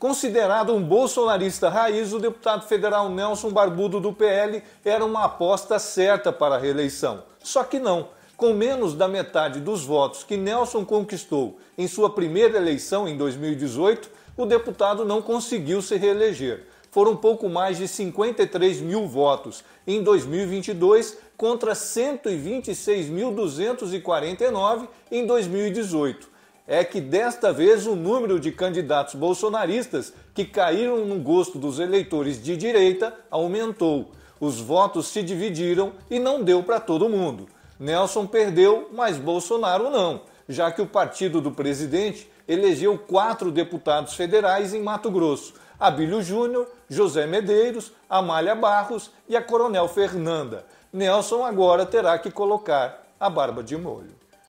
Considerado um bolsonarista raiz, o deputado federal Nelson Barbudo do PL era uma aposta certa para a reeleição. Só que não. Com menos da metade dos votos que Nelson conquistou em sua primeira eleição em 2018, o deputado não conseguiu se reeleger. Foram pouco mais de 53 mil votos em 2022 contra 126.249 em 2018 é que desta vez o número de candidatos bolsonaristas que caíram no gosto dos eleitores de direita aumentou. Os votos se dividiram e não deu para todo mundo. Nelson perdeu, mas Bolsonaro não, já que o partido do presidente elegeu quatro deputados federais em Mato Grosso: Abílio Júnior, José Medeiros, Amália Barros e a Coronel Fernanda. Nelson agora terá que colocar a barba de molho.